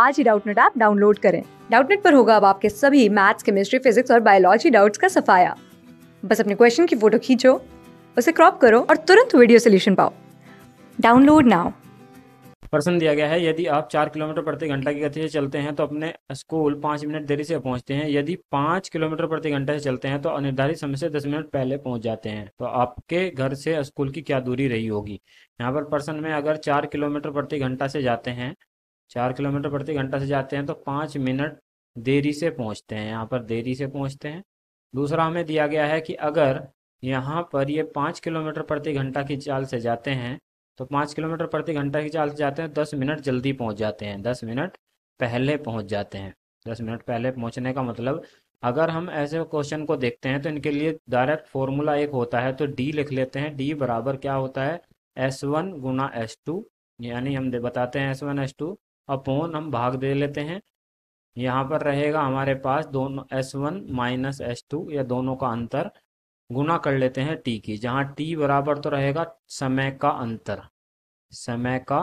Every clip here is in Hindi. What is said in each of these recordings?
आज ही डाउटनेट ऐप डाउनलोड करें डाउटनेट पर होगा अब आपके सभी मैथ्स केमिस्ट्री फिजिक्स और बायोलॉजी डाउट्स का सफाया बस अपने क्वेश्चन की फोटो खींचो उसे क्रॉप करो और तुरंत वीडियो सोल्यूशन पाओ डाउनलोड नाउ प्रश्न दिया गया है यदि आप चार किलोमीटर प्रति घंटा की गति से चलते हैं तो अपने स्कूल पाँच मिनट देरी से पहुंचते हैं यदि पाँच किलोमीटर प्रति घंटा से चलते हैं तो अनिर्धारित समय से दस मिनट पहले पहुंच जाते हैं तो आपके घर से स्कूल की क्या दूरी रही होगी यहाँ पर प्रश्न में अगर चार किलोमीटर प्रति घंटा से जाते हैं चार किलोमीटर प्रति घंटा से जाते हैं तो पाँच मिनट देरी से पहुंचते हैं यहाँ पर देरी से पहुंचते हैं दूसरा हमें दिया गया है कि अगर यहाँ पर ये पाँच किलोमीटर प्रति घंटा की चाल से जाते हैं तो पाँच किलोमीटर प्रति घंटा की चाल से जाते हैं दस मिनट जल्दी पहुँच जाते हैं दस मिनट पहले पहुँच जाते हैं दस मिनट पहले पहुँचने का मतलब अगर हम ऐसे क्वेश्चन को देखते हैं तो इनके लिए डायरेक्ट फॉर्मूला एक होता है तो डी लिख लेते हैं डी बराबर क्या होता है एस वन गुना एस टू यानी हम बताते हैं S one S two upon हम भाग दे लेते हैं यहाँ पर रहेगा हमारे पास दोनों S one minus S two या दोनों का अंतर गुना कर लेते हैं टी की जहाँ टी बराबर तो रहेगा समय का अंतर समय का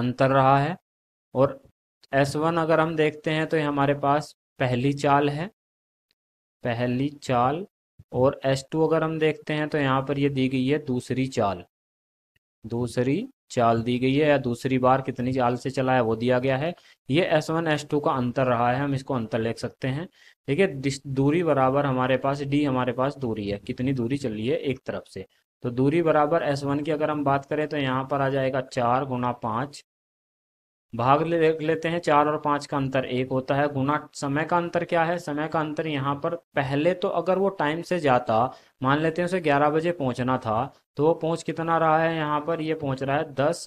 अंतर रहा है और एस वन अगर हम देखते हैं तो ये हमारे पास पहली चाल है पहली चाल और एस टू अगर हम देखते हैं तो यहाँ पर ये दी गई है दूसरी चाल दूसरी चाल दी गई है या दूसरी बार कितनी चाल से चला है वो दिया गया है ये एस वन एस टू का अंतर रहा है हम इसको अंतर लिख सकते हैं ठीक है दूरी बराबर हमारे पास डी हमारे पास दूरी है कितनी दूरी चली है एक तरफ से तो दूरी बराबर एस वन की अगर हम बात करें तो यहाँ पर आ जाएगा चार गुना पाँच भाग ले देख लेते हैं चार और पाँच का अंतर एक होता है गुना समय का अंतर क्या है समय का अंतर यहाँ पर पहले तो अगर वो टाइम से जाता मान लेते हैं उसे ग्यारह बजे पहुँचना था तो वो पहुँच कितना रहा है यहाँ पर ये यह पहुँच रहा है दस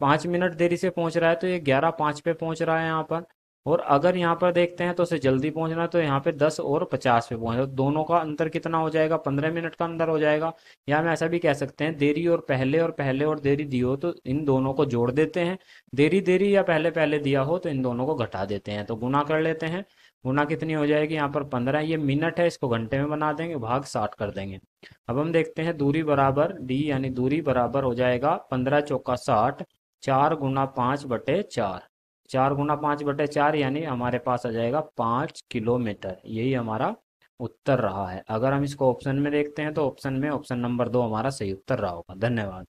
पाँच मिनट देरी से पहुँच रहा है तो ये ग्यारह पाँच पे पहुँच रहा है यहाँ पर और अगर यहाँ पर देखते हैं तो उसे जल्दी पहुंचना है तो यहाँ पे दस और पचास पे पहुंचना तो दोनों का अंतर कितना हो जाएगा पंद्रह मिनट का अंतर हो जाएगा या हम ऐसा भी कह सकते हैं देरी और पहले और पहले और देरी दी हो तो इन दोनों को जोड़ देते हैं देरी देरी या पहले पहले दिया हो तो इन दोनों को घटा देते हैं तो गुना कर लेते हैं गुना कितनी हो जाएगी यहाँ पर पंद्रह ये मिनट है इसको घंटे में बना देंगे भाग साठ कर देंगे अब हम देखते हैं दूरी बराबर डी यानी दूरी बराबर हो जाएगा पंद्रह चौका साठ चार गुना पाँच बटे चार चार गुना पांच बटे चार यानी हमारे पास आ जाएगा पांच किलोमीटर यही हमारा उत्तर रहा है अगर हम इसको ऑप्शन में देखते हैं तो ऑप्शन में ऑप्शन नंबर दो हमारा सही उत्तर रहा होगा धन्यवाद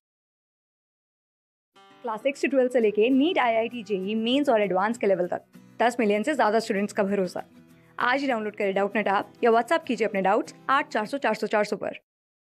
क्लास सिक्स से ट्वेल्थ से लेके NEET I I T JEE mains और एडवांस के लेवल तक दस मिलियन से ज़्यादा स्टूडेंट्स का भरोसा आज ही डाउनलोड करें डाउट नेट आप या व्हाट्सअप कीजिए अपने डाउट्स आठ चार सौ चार सौ चार सौ पर